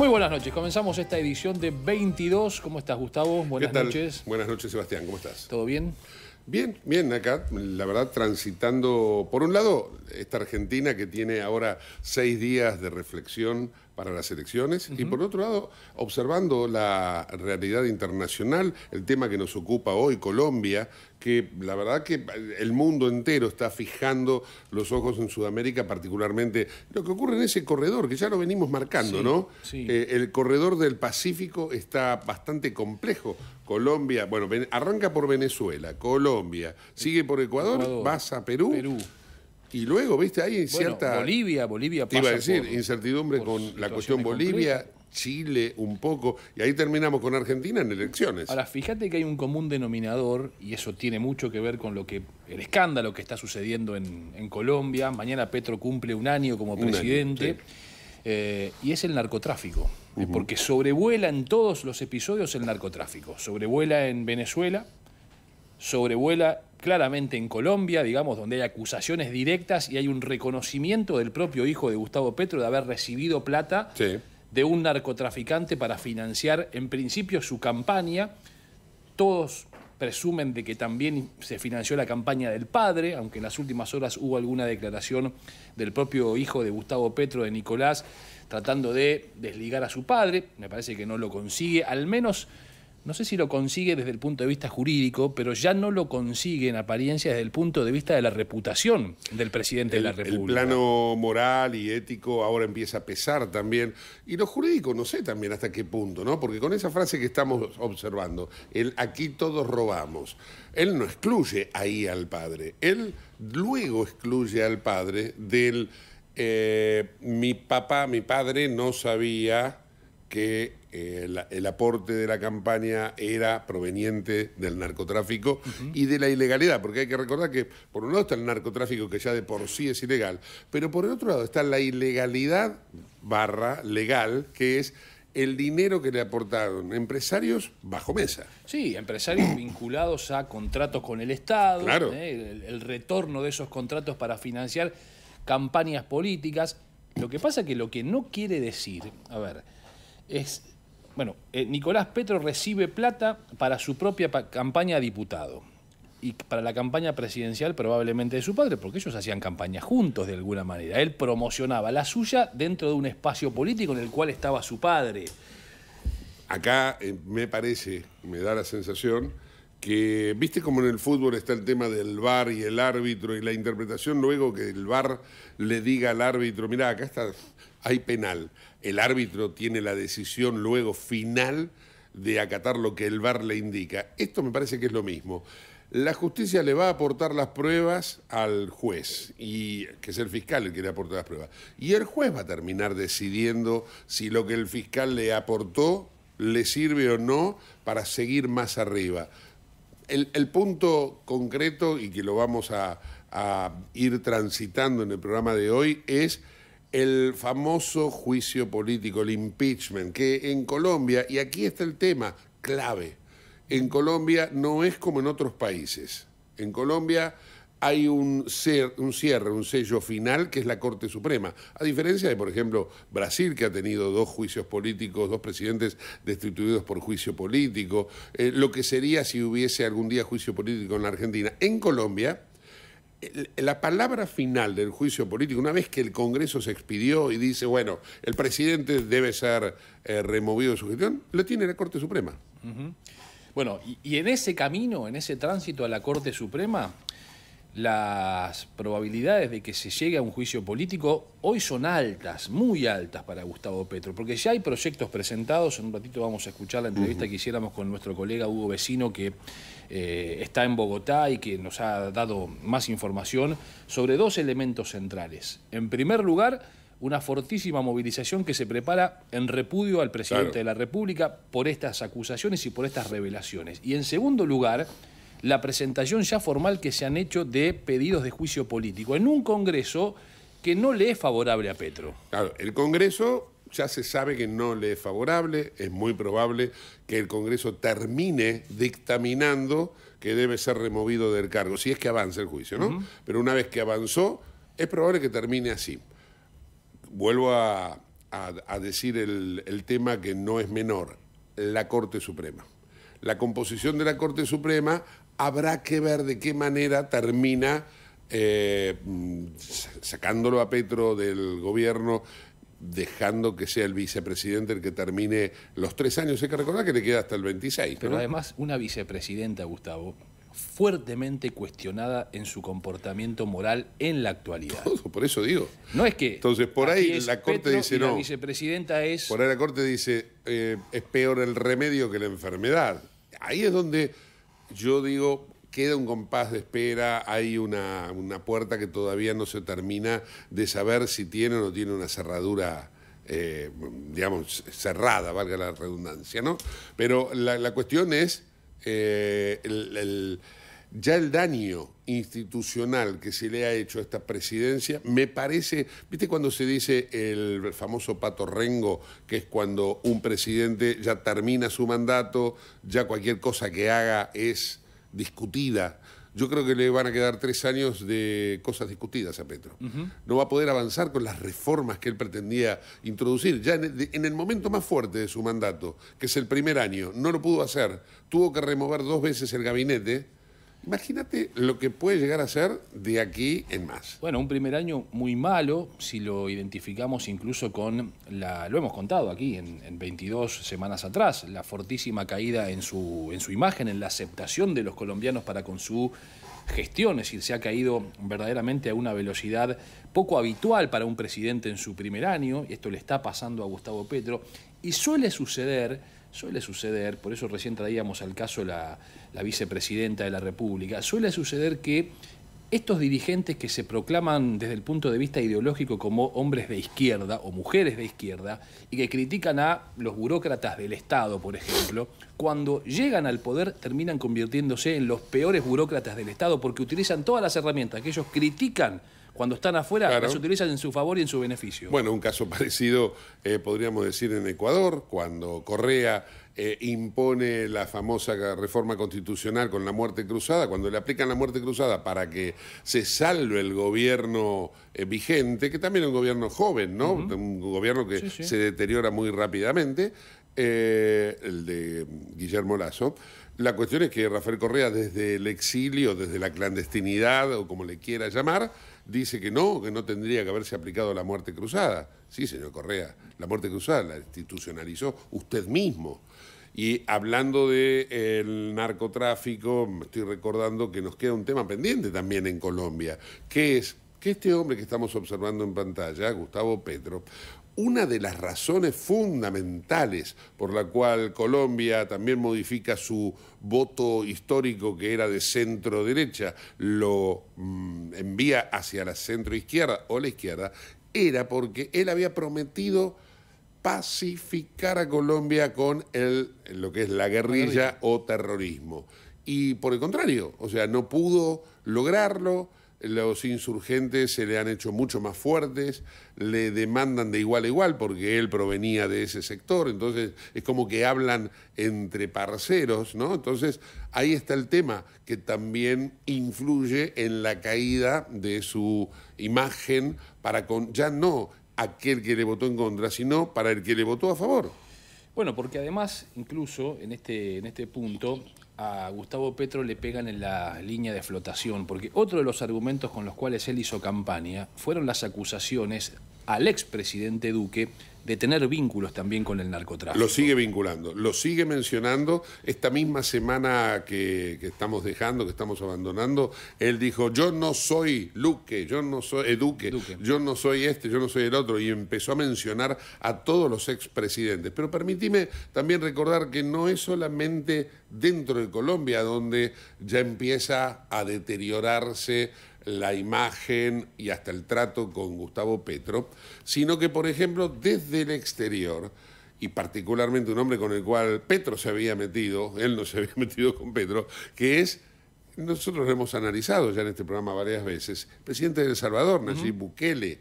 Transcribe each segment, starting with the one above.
Muy buenas noches. Comenzamos esta edición de 22. ¿Cómo estás, Gustavo? Buenas noches. Buenas noches, Sebastián. ¿Cómo estás? ¿Todo bien? Bien, bien, acá, la verdad, transitando, por un lado, esta Argentina que tiene ahora seis días de reflexión para las elecciones y por otro lado observando la realidad internacional, el tema que nos ocupa hoy Colombia, que la verdad que el mundo entero está fijando los ojos en Sudamérica particularmente lo que ocurre en ese corredor que ya lo venimos marcando, ¿no? Eh, el corredor del Pacífico está bastante complejo. Colombia, bueno, arranca por Venezuela, Colombia, sigue por Ecuador, pasa vas a Perú y luego, viste, hay cierta... Bolivia, Bolivia pasa Iba a decir, incertidumbre con la cuestión Bolivia, Chile un poco, y ahí terminamos con Argentina en elecciones. Ahora, fíjate que hay un común denominador, y eso tiene mucho que ver con lo que el escándalo que está sucediendo en, Colombia. Mañana Petro cumple un año como presidente, eh, y es el narcotráfico, porque sobrevuela en todos los episodios el narcotráfico. Sobrevuela en Venezuela, sobrevuela claramente en Colombia, digamos, donde hay acusaciones directas y hay un reconocimiento del propio hijo de Gustavo Petro de haber recibido plata de un narcotraficante para financiar en principio su campaña. Todos presumen de que también se financió la campaña del padre, aunque en las últimas horas hubo alguna declaración del propio hijo de Gustavo Petro, de Nicolás, tratando de desligar a su padre. Me parece que no lo consigue, al menos no sé si lo consigue desde el punto de vista jurídico, pero ya no lo consigue en apariencia desde el punto de vista de la reputación del presidente de la República. El plano moral y ético ahora empieza a pesar también. Y lo jurídico, no sé también hasta qué punto, ¿no? Porque con esa frase que estamos observando, el aquí todos robamos, él no excluye ahí al padre, él luego excluye al padre del eh, mi papá, mi padre no sabía que el aporte de la campaña era proveniente del narcotráfico y de la ilegalidad, porque hay que recordar que por un lado está el narcotráfico que ya de por sí es ilegal, pero por el otro lado está la ilegalidad barra legal, que es el dinero que le aportaron empresarios bajo mesa. Sí, empresarios vinculados a contratos con el Estado, ¿eh? el, el retorno de esos contratos para financiar campañas políticas. Lo que pasa es que lo que no quiere decir, a ver, es bueno, eh, Nicolás Petro recibe plata para su propia campaña a diputado y para la campaña presidencial probablemente de su padre, porque ellos hacían campaña juntos de alguna manera. Él promocionaba la suya dentro de un espacio político en el cual estaba su padre. Acá eh, me parece, me da la sensación que, viste como en el fútbol está el tema del VAR y el árbitro y la interpretación luego que el VAR le diga al árbitro, mira, acá está, hay penal. El árbitro tiene la decisión luego final de acatar lo que el VAR le indica. Esto me parece que es lo mismo. La justicia le va a aportar las pruebas al juez, y, que es el fiscal el que le aporta las pruebas. Y el juez va a terminar decidiendo si lo que el fiscal le aportó le sirve o no para seguir más arriba el, punto concreto y que lo vamos a, a ir transitando en el programa de hoy es el famoso juicio político, el impeachment, que en Colombia, y aquí está el tema clave, en Colombia no es como en otros países. En Colombia hay un, un cierre, un sello final que es la Corte Suprema. A diferencia de, por ejemplo, Brasil, que ha tenido dos juicios políticos, dos presidentes destituidos por juicio político, eh, lo que sería si hubiese algún día juicio político en la Argentina. En Colombia, la palabra final del juicio político, una vez que el Congreso se expidió y dice, bueno, el presidente debe ser eh, removido de su gestión, lo tiene la Corte Suprema. Bueno, y en ese camino, en ese tránsito a la Corte Suprema, las probabilidades de que se llegue a un juicio político hoy son altas, muy altas para Gustavo Petro, porque ya hay proyectos presentados, en un ratito vamos a escuchar la entrevista que hiciéramos con nuestro colega Hugo Vecino, que eh, está en Bogotá y que nos ha dado más información sobre dos elementos centrales. En primer lugar, una fortísima movilización que se prepara en repudio al presidente de la República por estas acusaciones y por estas revelaciones. Y en segundo lugar, la presentación ya formal que se han hecho de pedidos de juicio político en un Congreso que no le es favorable a Petro. Claro, el Congreso ya se sabe que no le es favorable, es muy probable que el Congreso termine dictaminando que debe ser removido del cargo, si es que avanza el juicio, ¿no? Pero una vez que avanzó, es probable que termine así. Vuelvo a, decir el tema que no es menor, la Corte Suprema. La composición de la Corte Suprema habrá que ver de qué manera termina eh, sacándolo a Petro del gobierno dejando que sea el vicepresidente el que termine los tres años. Hay que recordar que le queda hasta el 26. Pero además, una vicepresidenta, Gustavo, fuertemente cuestionada en su comportamiento moral en la actualidad. por eso digo. No es que. Entonces, por ahí la Corte dice no. La vicepresidenta es. Por ahí la Corte dice eh, es peor el remedio que la enfermedad. Ahí es donde yo digo, queda un compás de espera, hay una, puerta que todavía no se termina de saber si tiene o no tiene una cerradura. Eh, digamos, cerrada, valga la redundancia, ¿no? Pero la, cuestión es eh, el ya el daño institucional que se le ha hecho a esta presidencia, me parece, viste cuando se dice el famoso pato rengo, que es cuando un presidente ya termina su mandato, ya cualquier cosa que haga es discutida. Yo creo que le van a quedar tres años de cosas discutidas a Petro. No va a poder avanzar con las reformas que él pretendía introducir. Ya en el, momento más fuerte de su mandato, que es el primer año, no lo pudo hacer. Tuvo que remover dos veces el gabinete Imagínate lo que puede llegar a ser de aquí en más. Bueno, un primer año muy malo, si lo identificamos incluso con la, lo hemos contado aquí en, en 22 semanas atrás, la fortísima caída en su, en su imagen, en la aceptación de los colombianos para con su gestión, es decir, se ha caído verdaderamente a una velocidad poco habitual para un presidente en su primer año, y esto le está pasando a Gustavo Petro, y suele suceder Suele suceder, por eso recién traíamos al caso la, vicepresidenta de la República, suele suceder que estos dirigentes que se proclaman desde el punto de vista ideológico como hombres de izquierda o mujeres de izquierda y que critican a los burócratas del Estado, por ejemplo, cuando llegan al poder terminan convirtiéndose en los peores burócratas del Estado porque utilizan todas las herramientas que ellos critican cuando están afuera, las utilizan en su favor y en su beneficio. Bueno, un caso parecido eh, podríamos decir en Ecuador, cuando Correa eh, impone la famosa reforma constitucional con la muerte cruzada, cuando le aplican la muerte cruzada para que se salve el gobierno eh, vigente, que también es un gobierno joven, ¿no? Un gobierno que se deteriora muy rápidamente, el de Guillermo Lazo. La cuestión es que Rafael Correa desde el exilio, desde la clandestinidad o como le quiera llamar, dice que no, que no tendría que haberse aplicado la muerte cruzada. Sí, señor Correa, la muerte cruzada la institucionalizó usted mismo. Y hablando del narcotráfico, me estoy recordando que nos queda un tema pendiente también en Colombia, que es que este hombre que estamos observando en pantalla, Gustavo Petro, una de las razones fundamentales por la cual Colombia también modifica su voto histórico que era de centro derecha, lo mm, envía hacia la centro izquierda o la izquierda, era porque él había prometido pacificar a Colombia con lo que es la guerrilla o terrorismo. Y por el contrario, o sea, no pudo lograrlo, los insurgentes se le han hecho mucho más fuertes, le demandan de igual a igual porque él provenía de ese sector, entonces es como que hablan entre parceros, ¿no? Entonces ahí está el tema que también influye en la caída de su imagen para con ya no aquel que le votó en contra, sino para el que le votó a favor. Bueno, porque además, incluso en este, en este punto, a Gustavo Petro le pegan en la línea de flotación, porque otro de los argumentos con los cuales él hizo campaña fueron las acusaciones al expresidente Duque de tener vínculos también con el narcotráfico. Lo sigue vinculando, lo sigue mencionando. Esta misma semana que, estamos dejando, que estamos abandonando, él dijo, yo no soy Luque, yo no soy Eduque, eh, yo no soy este, yo no soy el otro, y empezó a mencionar a todos los expresidentes. Pero permítime también recordar que no es solamente dentro de Colombia donde ya empieza a deteriorarse la imagen y hasta el trato con Gustavo Petro, sino que, por ejemplo, desde el exterior, y particularmente un hombre con el cual Petro se había metido, él no se había metido con Petro, que es, nosotros lo hemos analizado ya en este programa varias veces, presidente de El Salvador, Nayib Bukele. Eh,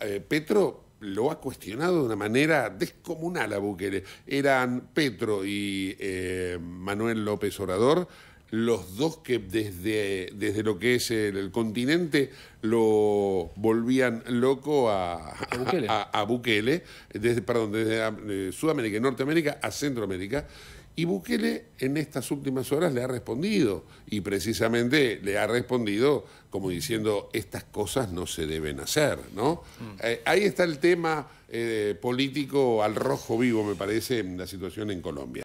eh, Petro lo ha cuestionado de una manera descomunal a Bukele. Eran Petro y eh, Manuel López Orador los dos que desde, desde lo que es el, continente lo volvían loco a, a Bukele, desde, perdón, desde eh, Sudamérica y Norteamérica a Centroamérica. Y Bukele en estas últimas horas le ha respondido, y precisamente le ha respondido como diciendo, estas cosas no se deben hacer, ¿no? Mm. Eh, ahí está el tema eh, político al rojo vivo, me parece, en la situación en Colombia.